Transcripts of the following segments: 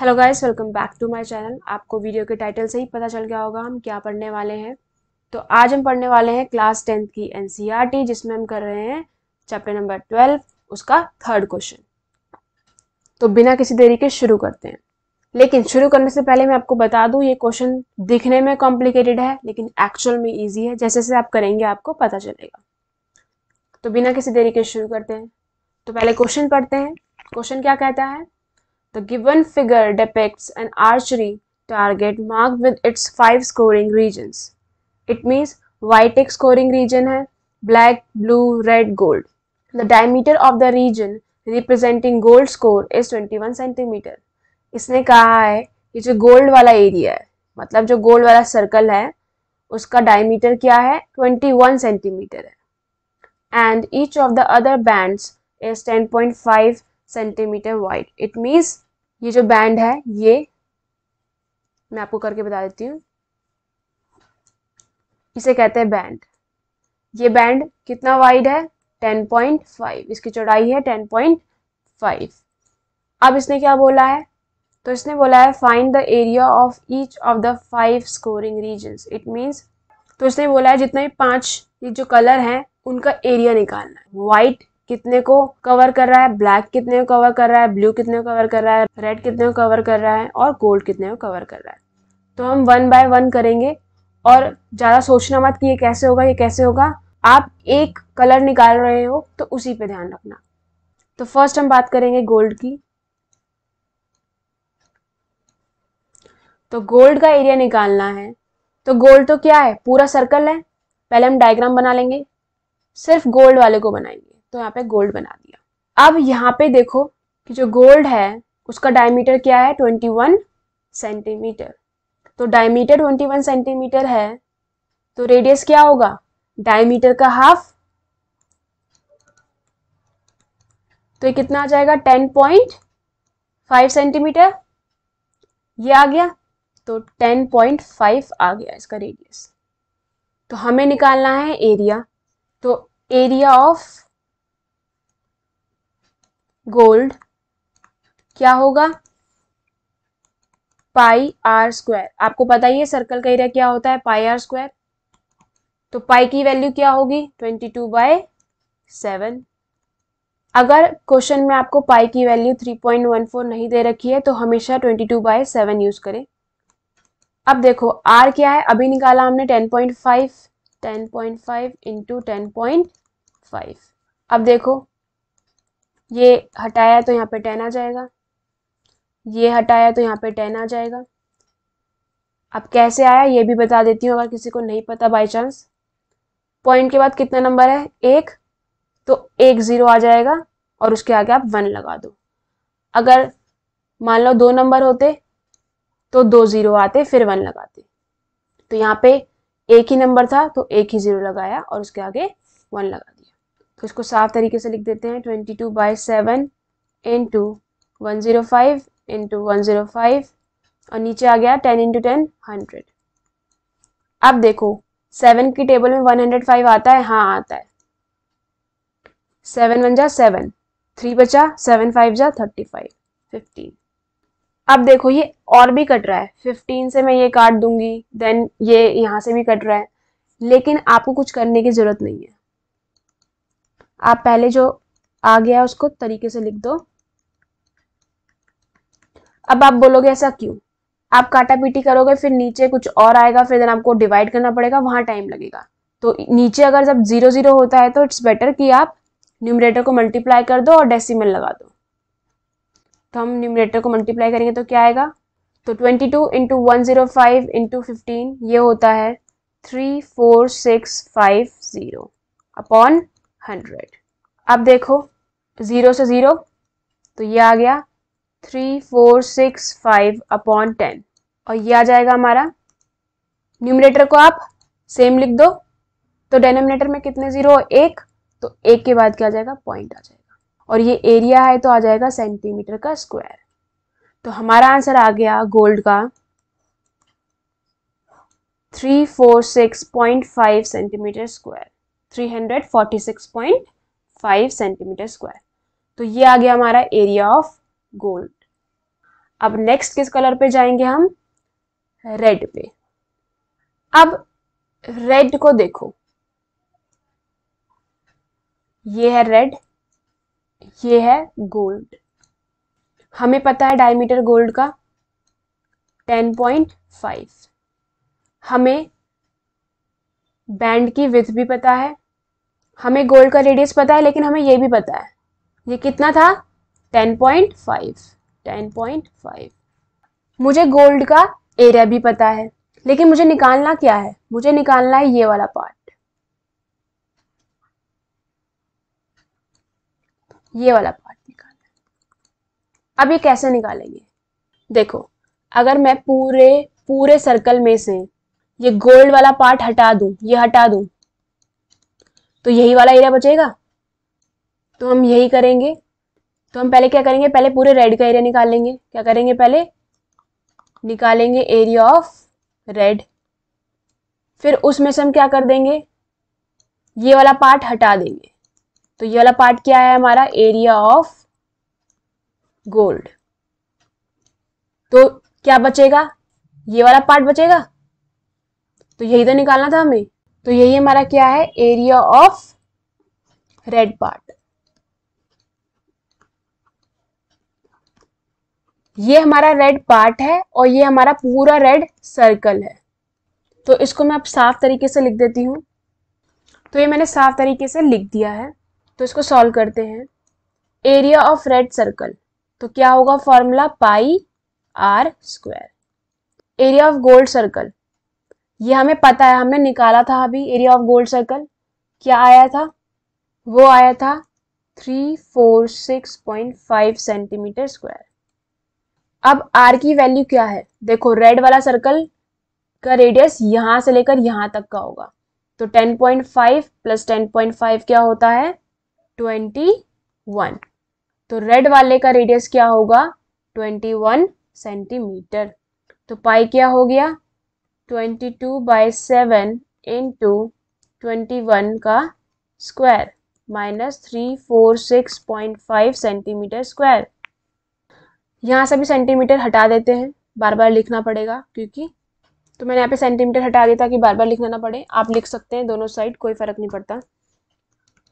Hello guys welcome back to my channel आपको video के title से ही पता चल गया होगा हम क्या पढ़ने वाले हैं तो आज हम पढ़ने वाले हैं क्लास टेंथ की एनसीईआरटी e जिसमें हम कर रहे हैं चैप्टर नंबर ट्वेल्व उसका थर्ड क्वेश्चन तो बिना किसी देरी के शुरू करते हैं लेकिन शुरू करने से पहले मैं आपको बता दूँ ये क्वेश्चन दिखने में कॉम्प्लिकेटेड है लेकिन एक्चुअल में ईजी है जैसे जैसे आप करेंगे आपको पता चलेगा तो बिना किसी देरी के शुरू करते हैं तो पहले क्वेश्चन पढ़ते हैं क्वेश्चन क्या कहता है The given figure depicts an archery target marked with its five scoring regions. It means white एक scoring region hai, black, blue, red, gold. The diameter of the region representing gold score is 21 cm. इसने कहा है कि जो gold वाला area है मतलब जो गोल्ड वाला सर्कल है उसका डायमीटर क्या है 21 सेंटीमीटर है and each of the other bands is 10.5 centimetre wide it means ये जो बैंड है ये मैं आपको करके बता देती हूँ इसे कहते हैं बैंड ये बैंड कितना वाइड है 10.5 इसकी चौड़ाई है 10.5 अब इसने क्या बोला है तो इसने बोला है find the area of each of the five scoring region it means तो इसने बोला है जितने पांच ये जो कलर हैं उनका एरिया निकालना है वाइट कितने को कवर कर रहा है ब्लैक कितने को कवर कर रहा है ब्लू कितने को कवर कर रहा है रेड कितने को कवर कर रहा है और गोल्ड कितने को कवर कर रहा है तो हम वन बाय वन करेंगे और ज़्यादा सोचना मत कि ये कैसे होगा ये कैसे होगा आप एक कलर निकाल रहे हो तो उसी पे ध्यान रखना तो फर्स्ट हम बात करेंगे गोल्ड की तो गोल्ड का एरिया निकालना है तो गोल्ड तो क्या है पूरा सर्कल है पहले हम डायग्राम बना लेंगे सिर्फ गोल्ड वाले को बनाएंगे तो यहाँ पे गोल्ड बना दिया अब यहाँ पे देखो कि जो गोल्ड है उसका डायमीटर क्या है 21 सेंटीमीटर तो डायमीटर 21 सेंटीमीटर है तो रेडियस क्या होगा डायमीटर का हाफ तो ये कितना आ जाएगा 10.5 सेंटीमीटर ये आ गया तो 10.5 आ गया इसका रेडियस तो हमें निकालना है एरिया तो एरिया ऑफ गोल्ड क्या होगा पाई आर स्क्वायर आपको पता ही है सर्कल का एरिया क्या होता है पाई आर स्क्वायर तो पाई की वैल्यू क्या होगी ट्वेंटी टू बाय सेवन अगर क्वेश्चन में आपको पाई की value three point one four नहीं दे रखी है तो हमेशा twenty two by seven use करें अब देखो आर क्या है अभी निकाला हमने ten point five ten point five into ten point five अब देखो ये हटाया तो यहाँ पे टेन आ जाएगा ये हटाया तो यहाँ पे टेन आ जाएगा अब कैसे आया ये भी बता देती हूँ अगर किसी को नहीं पता बाई चांस पॉइंट के बाद कितना नंबर है एक तो एक ज़ीरो आ जाएगा और उसके आगे आप वन लगा दो अगर मान लो दो नंबर होते तो दो ज़ीरो आते फिर वन लगाते तो यहाँ पे एक ही नंबर था तो एक ही ज़ीरो लगाया और उसके आगे वन लगा तो इसको साफ तरीके से लिख देते हैं twenty two by seven into one zero five into one zero five और नीचे आ गया टेन इंटू टेन हंड्रेड अब देखो सेवन की टेबल में वन हंड्रेड फाइव आता है हाँ आता है सेवन वन जा सेवन थ्री बचा सेवन फाइव जा थर्टी फाइव फिफ्टीन अब देखो ये और भी कट रहा है फिफ्टीन से मैं ये काट दूंगी देन ये यहाँ से भी कट रहा है लेकिन आपको कुछ करने की ज़रूरत नहीं है आप पहले जो आ गया उसको तरीके से लिख दो अब आप बोलोगे ऐसा क्यों आप काटा पीटी करोगे फिर नीचे कुछ और आएगा फिर आपको डिवाइड करना पड़ेगा वहां टाइम लगेगा तो नीचे अगर जब जीरो जीरो होता है तो इट्स बेटर कि आप न्यूमरेटर को मल्टीप्लाई कर दो और डेसिमल लगा दो तो हम न्यूमरेटर को मल्टीप्लाई करेंगे तो क्या आएगा तो twenty two into one zero five into fifteen ये होता है three four six five zero upon hundred अब देखो ज़ीरो से ज़ीरो तो ये आ गया three four six five upon ten और ये आ जाएगा हमारा न्यूमिनेटर को आप सेम लिख दो तो डेनोमिनेटर में कितने ज़ीरो एक तो एक के बाद क्या आ जाएगा पॉइंट आ जाएगा और ये एरिया है तो आ जाएगा सेंटीमीटर का स्क्वायर तो हमारा आंसर आ गया गोल्ड का three four six point five centimetre square 346.5 centimetre square तो ये आ गया हमारा एरिया ऑफ गोल्ड अब नेक्स्ट किस कलर पे जाएंगे हम रेड पे अब रेड को देखो ये है रेड ये है गोल्ड हमें पता है डायमीटर गोल्ड का 10.5 हमें बैंड की विथ भी पता है हमें गोल्ड का रेडियस पता है लेकिन हमें ये भी पता है ये कितना था 10.5 10.5 मुझे गोल्ड का एरिया भी पता है लेकिन मुझे निकालना क्या है मुझे निकालना है ये वाला पार्ट ये वाला पार्ट निकालना अब ये कैसे निकालेंगे देखो अगर मैं पूरे पूरे सर्कल में से ये गोल्ड वाला पार्ट हटा दूं ये हटा दूं तो यही वाला एरिया बचेगा तो हम यही करेंगे तो हम पहले क्या करेंगे पहले पूरे रेड का एरिया निकाल लेंगे क्या करेंगे पहले निकालेंगे एरिया ऑफ रेड फिर उसमें से हम क्या कर देंगे ये वाला पार्ट हटा देंगे तो ये वाला पार्ट क्या है हमारा एरिया ऑफ गोल्ड तो क्या बचेगा ये वाला पार्ट बचेगा तो यही तो निकालना था हमें तो यही हमारा क्या है एरिया ऑफ रेड पार्ट ये हमारा रेड पार्ट है और ये हमारा पूरा रेड सर्कल है तो इसको मैं अब साफ तरीके से लिख देती हूँ तो ये मैंने साफ तरीके से लिख दिया है तो इसको सॉल्व करते हैं एरिया ऑफ रेड सर्कल तो क्या होगा formula pi are square area of gold circle ये हमें पता है हमने निकाला था अभी एरिया ऑफ गोल्ड सर्कल क्या आया था वो आया था three four six point five centimetre square अब आर की वैल्यू क्या है देखो रेड वाला सर्कल का रेडियस यहाँ से लेकर यहाँ तक का होगा तो ten point five plus ten point five क्या होता है ट्वेंटी वन तो रेड वाले का रेडियस क्या होगा ट्वेंटी वन सेंटीमीटर तो पाई क्या हो गया twenty two by seven into twenty one का square minus three four six point five centimetre square यहाँ से भी सेंटीमीटर हटा देते हैं बार बार लिखना पड़ेगा क्योंकि तो मैंने यहाँ पे सेंटीमीटर हटा दिया ताकि बार बार लिखना ना पड़े आप लिख सकते हैं दोनों साइड कोई फ़र्क नहीं पड़ता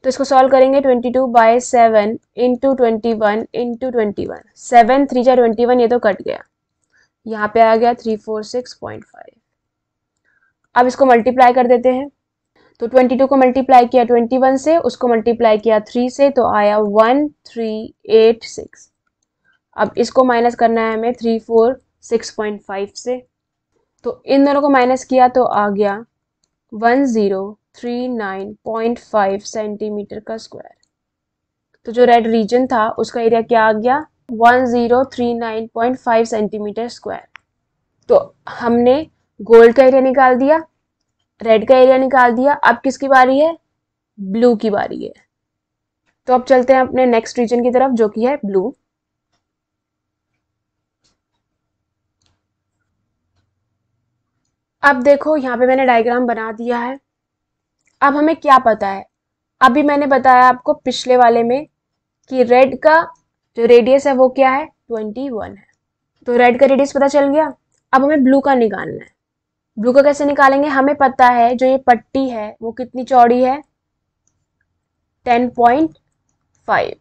तो इसको सॉल्व करेंगे twenty two by seven into twenty one into twenty one seven three जा ट्वेंटी वन ये तो कट गया यहाँ पे आ गया three four six point five अब इसको मल्टीप्लाई कर देते हैं तो 22 को मल्टीप्लाई किया 21 से उसको मल्टीप्लाई किया 3 से तो आया 1386 अब इसको माइनस करना है हमें 346.5 से तो इन दोनों को माइनस किया तो आ गया 1039.5 सेंटीमीटर का स्क्वायर तो जो रेड रीजन था उसका एरिया क्या आ गया 1039.5 सेंटीमीटर स्क्वायर तो हमने गोल्ड का एरिया निकाल दिया रेड का एरिया निकाल दिया अब किसकी बारी है ब्लू की बारी है तो अब चलते हैं अपने नेक्स्ट रीजन की तरफ जो कि है ब्लू अब देखो यहाँ पे मैंने डायग्राम बना दिया है अब हमें क्या पता है अभी मैंने बताया आपको पिछले वाले में कि रेड का जो रेडियस है वो क्या है ट्वेंटी वन है तो रेड का रेडियस पता चल गया अब हमें ब्लू का निकालना है ब्लू को कैसे निकालेंगे हमें पता है जो ये पट्टी है वो कितनी चौड़ी है टेन पॉइंट फाइव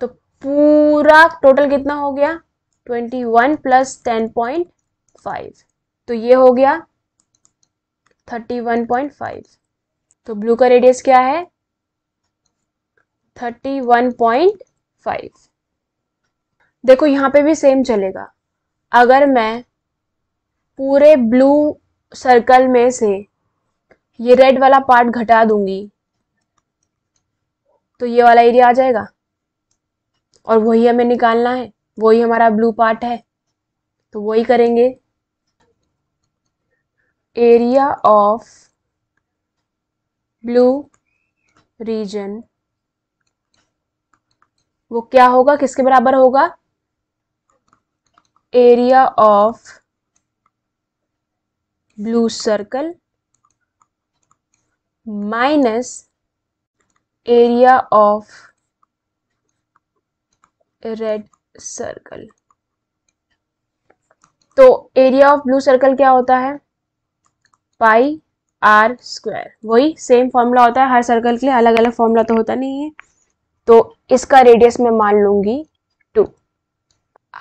तो पूरा टोटल कितना हो गया twenty one plus ten point five तो ये हो गया थर्टी वन पॉइंट फाइव तो ब्लू का रेडियस क्या है थर्टी वन पॉइंट फाइव देखो यहाँ पे भी सेम चलेगा अगर मैं पूरे ब्लू सर्कल में से ये रेड वाला पार्ट घटा दूंगी तो ये वाला एरिया आ जाएगा और वही हमें निकालना है वही हमारा ब्लू पार्ट है तो वही करेंगे एरिया ऑफ ब्लू रीजन वो क्या होगा किसके बराबर होगा area of blue circle minus area of red circle तो एरिया ऑफ ब्लू सर्कल क्या होता है पाई आर स्क्वायर वही सेम फॉर्मूला होता है हर सर्कल के लिए अलग अलग फॉर्मूला तो होता नहीं है तो इसका रेडियस मैं मान लूंगी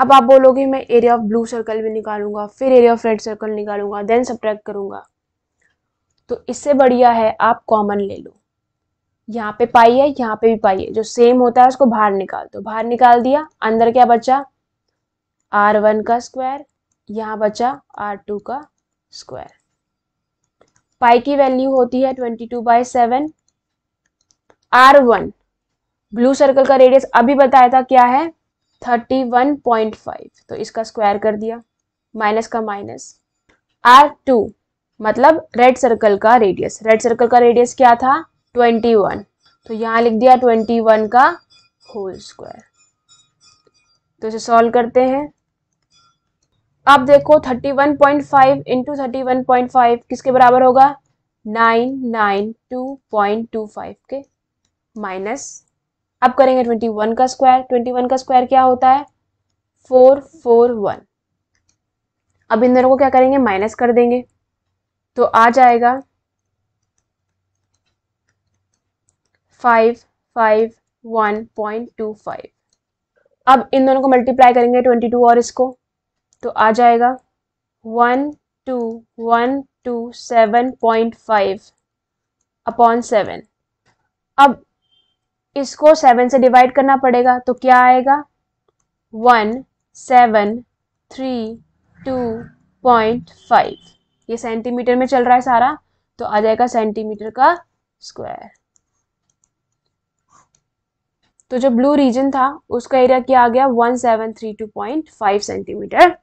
अब आप बोलोगे मैं एरिया ऑफ ब्लू सर्कल भी निकालूंगा फिर एरिया ऑफ रेड सर्कल निकालूंगा देन सब्ट्रैक्ट करूंगा तो इससे बढ़िया है आप कॉमन ले लो यहाँ पे पाई है यहाँ पे भी पाई है जो सेम होता है उसको बाहर निकाल दो बाहर निकाल दिया अंदर क्या बचा आर वन का स्क्वायर यहाँ बचा आर टू का स्क्वायर पाई की वैल्यू होती है twenty two by seven r one blue circle का रेडियस अभी बताया था क्या है थर्टी वन पॉइंट फाइव तो इसका स्क्वायर कर दिया माइनस का माइनस आर टू मतलब रेड सर्कल का रेडियस रेड सर्कल का रेडियस क्या था ट्वेंटी वन तो यहाँ लिख दिया ट्वेंटी वन का होल स्क्वायर तो इसे सॉल्व करते हैं अब देखो thirty one point five into thirty one point five किसके बराबर होगा nine nine two point two five के माइनस अब करेंगे ट्वेंटी वन का स्क्वायर ट्वेंटी वन का स्क्वायर क्या होता है फोर फोर वन अब इन दोनों को क्या करेंगे माइनस कर देंगे तो आ जाएगा five five one point two five अब इन दोनों को मल्टीप्लाई करेंगे ट्वेंटी टू और इसको तो आ जाएगा one two one two seven point five upon seven अब इसको सेवन से डिवाइड करना पड़ेगा तो क्या आएगा one seven three two point five ये सेंटीमीटर में चल रहा है सारा तो आ जाएगा सेंटीमीटर का स्क्वायर तो जो ब्लू रीजन था उसका एरिया क्या आ गया one seven three two point five centimetre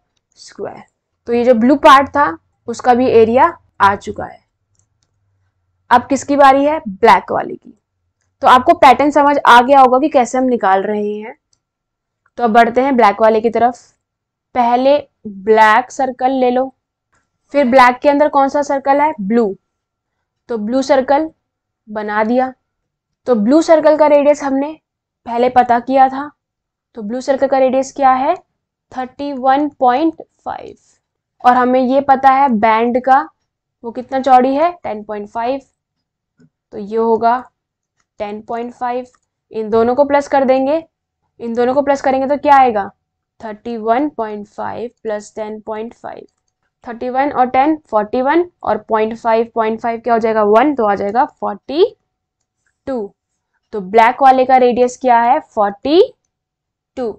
square तो ये जो ब्लू पार्ट था उसका भी एरिया आ चुका है अब किसकी बारी है ब्लैक वाले की तो आपको पैटर्न समझ आ गया होगा कि कैसे हम निकाल रहे हैं तो अब बढ़ते हैं ब्लैक वाले की तरफ पहले ब्लैक सर्कल ले लो फिर ब्लैक के अंदर कौन सा सर्कल है ब्लू तो ब्लू सर्कल बना दिया तो ब्लू सर्कल का रेडियस हमने पहले पता किया था तो ब्लू सर्कल का रेडियस क्या है 31.5 और हमें ये पता है बैंड का वो कितना चौड़ी है 10.5 तो ये होगा टेन पॉइंट फाइव इन दोनों को प्लस कर देंगे इन दोनों को प्लस करेंगे तो क्या आएगा thirty one point five plus ten point five thirty one और टेन फोर्टी वन और पॉइंट फाइव पॉइंट फाइव क्या हो जाएगा वन तो आ जाएगा फोर्टी टू तो ब्लैक वाले का रेडियस क्या है फोर्टी टू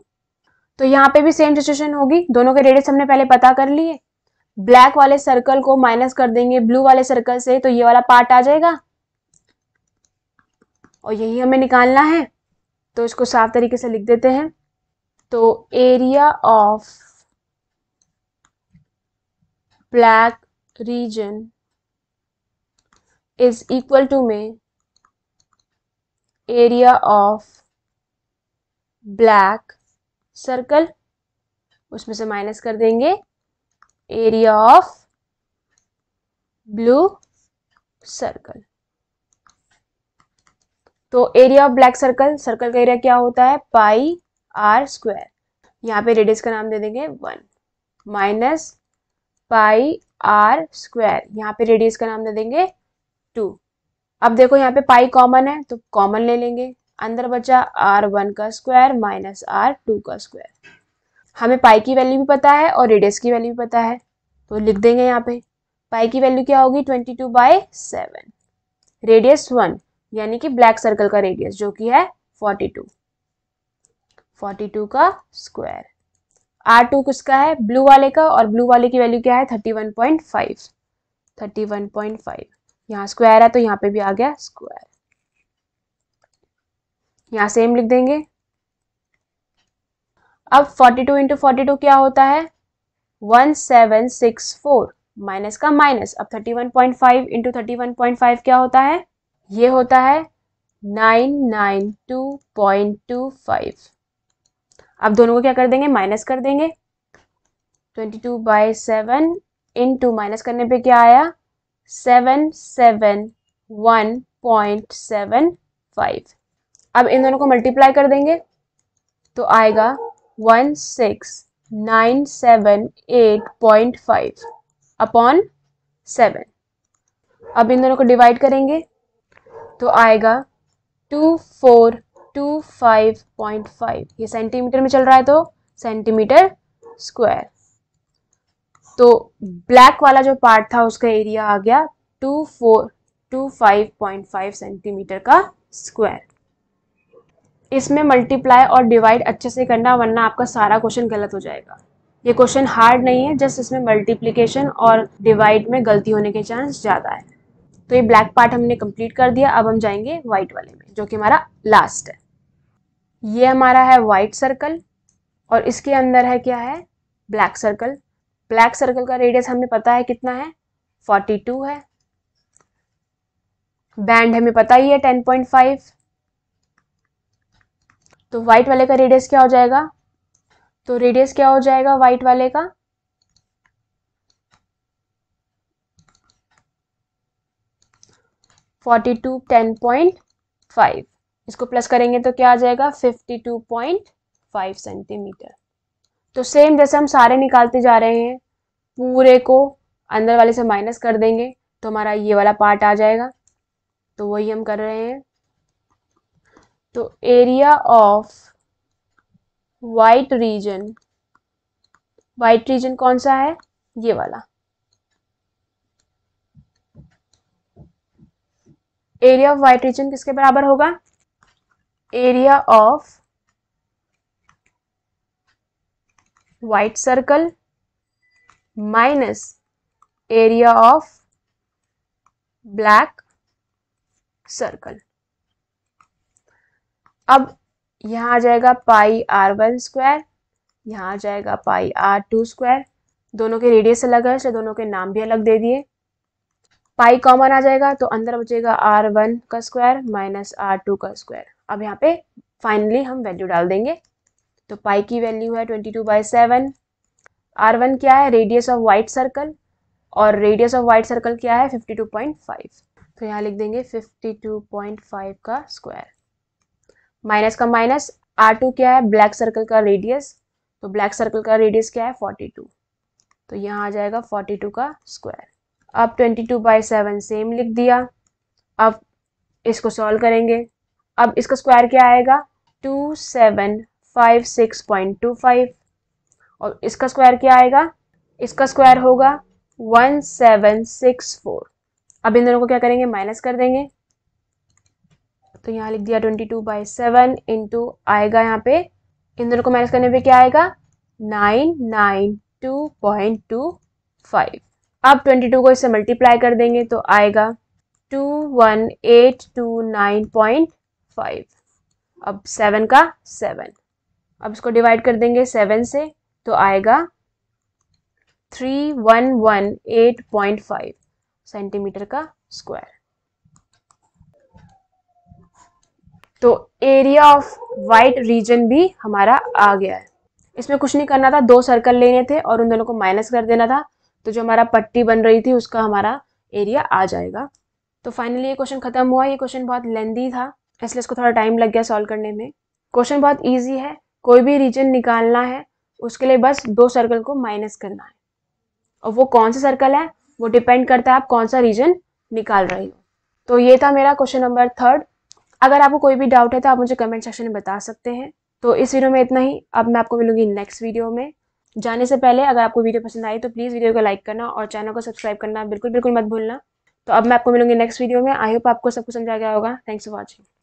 तो यहाँ पे भी सेम सिचुएशन होगी दोनों के रेडियस हमने पहले पता कर लिए ब्लैक वाले सर्कल को माइनस कर देंगे ब्लू वाले सर्कल से तो ये वाला पार्ट आ जाएगा और यही हमें निकालना है तो इसको साफ तरीके से लिख देते हैं तो area of black region is equal to में एरिया ऑफ ब्लैक सर्कल उसमें से माइनस कर देंगे एरिया ऑफ ब्लू सर्कल तो area of black circle circle का एरिया क्या होता है पाई आर स्क्वायर यहाँ पे रेडियस का नाम दे देंगे one minus pi are square यहाँ पे रेडियस का नाम दे देंगे टू अब देखो यहाँ पे पाई कॉमन है तो कॉमन ले लेंगे अंदर बचा आर वन का स्क्वायर माइनस आर टू का स्क्वायर हमें पाई की वैल्यू भी पता है और रेडियस की वैल्यू भी पता है तो लिख देंगे यहाँ पे पाई की वैल्यू क्या होगी twenty two by seven radius one यानी कि ब्लैक सर्कल का रेडियस जो कि है 42 42 का स्क्वायर आर टू किसका है ब्लू वाले का और ब्लू वाले की वैल्यू क्या है 31.5 31.5 यहाँ स्क्वायर है तो यहाँ पे भी आ गया स्क्वायर यहाँ सेम लिख देंगे अब 42 टू इंटू फोर्टी क्या होता है 1764 माइनस का माइनस अब 31.5 इंटू थर्टी क्या होता है ये होता है nine nine two point two five अब दोनों को क्या कर देंगे माइनस कर देंगे twenty two by seven into minus करने पे क्या आया seven seven one point seven five अब इन दोनों को मल्टीप्लाई कर देंगे तो आएगा one six nine seven eight point five upon seven अब इन दोनों को डिवाइड करेंगे तो आएगा two four two five point five ये सेंटीमीटर में चल रहा है तो सेंटीमीटर स्क्वायर तो ब्लैक वाला जो पार्ट था उसका एरिया आ गया two four two five point five centimetre का स्क्वायर इसमें मल्टीप्लाई और डिवाइड अच्छे से करना वरना आपका सारा क्वेश्चन गलत हो जाएगा ये क्वेश्चन हार्ड नहीं है जस्ट इसमें मल्टीप्लीकेशन और डिवाइड में गलती होने के चांस ज़्यादा है तो ये ब्लैक पार्ट हमने कंप्लीट कर दिया अब हम जाएंगे व्हाइट वाले में जो कि हमारा लास्ट है ये हमारा है वाइट सर्कल और इसके अंदर है क्या है ब्लैक सर्कल ब्लैक सर्कल का रेडियस हमें पता है कितना है 42 है बैंड हमें पता ही है 10.5 तो व्हाइट वाले का रेडियस क्या हो जाएगा तो रेडियस क्या हो जाएगा व्हाइट वाले का forty two ten point five इसको प्लस करेंगे तो क्या आ जाएगा fifty two point five centimetre तो सेम जैसे हम सारे निकालते जा रहे हैं पूरे को अंदर वाले से माइनस कर देंगे तो हमारा ये वाला पार्ट आ जाएगा तो वही हम कर रहे हैं तो area of white region white region कौन सा है ये वाला एरिया ऑफ वाइट रीजन किसके बराबर होगा area of white circle minus area of black circle अब यहाँ आ जाएगा पाई आर वन स्क्वायर यहाँ आ जाएगा पाई आर टू स्क्वायर दोनों के रेडियस अलग है इसलिए दोनों के नाम भी अलग दे दिए पाई कॉमन आ जाएगा तो अंदर बचेगा आर वन का स्क्वायर माइनस आर टू का स्क्वायर अब यहाँ पे फाइनली हम वैल्यू डाल देंगे तो पाई की वैल्यू है twenty two by seven r one क्या है रेडियस ऑफ वाइट सर्कल और रेडियस ऑफ वाइट सर्कल क्या है फिफ्टी टू पॉइंट फाइव तो यहाँ लिख देंगे फिफ्टी टू पॉइंट फाइव का स्क्वायर माइनस का माइनस आर टू क्या है ब्लैक सर्कल का रेडियस तो ब्लैक सर्कल का रेडियस क्या है फोर्टी टू तो यहाँ आ जाएगा फोर्टी टू का स्क्वायर अब twenty two by seven same लिख दिया अब इसको सॉल्व करेंगे अब इसका स्क्वायर क्या आएगा two seven five six point two five और इसका स्क्वायर क्या आएगा इसका स्क्वायर होगा वन सेवन सिक्स फोर अब इन दोनों को क्या करेंगे माइनस कर देंगे तो यहाँ लिख दिया twenty two by seven into आएगा यहाँ पे इन दोनों को माइनस करने पे क्या आएगा nine nine two point two five अब 22 को इससे मल्टीप्लाई कर देंगे तो आएगा two one eight two nine point five अब सेवन का सेवन अब इसको डिवाइड कर देंगे सेवन से तो आएगा three one one eight point five centimetre का स्क्वायर तो एरिया ऑफ वाइट रीजन भी हमारा आ गया है इसमें कुछ नहीं करना था दो सर्कल लेने थे और उन दोनों को माइनस कर देना था तो जो हमारा पट्टी बन रही थी उसका हमारा एरिया आ जाएगा तो फाइनली ये क्वेश्चन खत्म हुआ ये क्वेश्चन बहुत लेंदी था इसलिए इसको थोड़ा टाइम लग गया सॉल्व करने में क्वेश्चन बहुत ईजी है कोई भी रीजन निकालना है उसके लिए बस दो सर्कल को माइनस करना है और वो कौन सा सर्कल है वो डिपेंड करता है आप कौन सा रीजन निकाल रहे हो तो ये था मेरा क्वेश्चन नंबर थर्ड अगर आपको कोई भी डाउट है तो आप मुझे कमेंट सेक्शन में बता सकते हैं तो इस वीडियो में इतना ही अब मैं आपको मिलूंगी नेक्स्ट वीडियो में जाने से पहले अगर आपको वीडियो पसंद आई तो प्लीज़ वीडियो को लाइक करना और चैनल को सब्सक्राइब करना बिल्कुल बिल्कुल मत भूलना तो अब मैं आपको मिलूंगी नेक्स्ट वीडियो में आई होप आपको सब कुछ समझा गया होगा थैंक्स फॉर वॉचिंग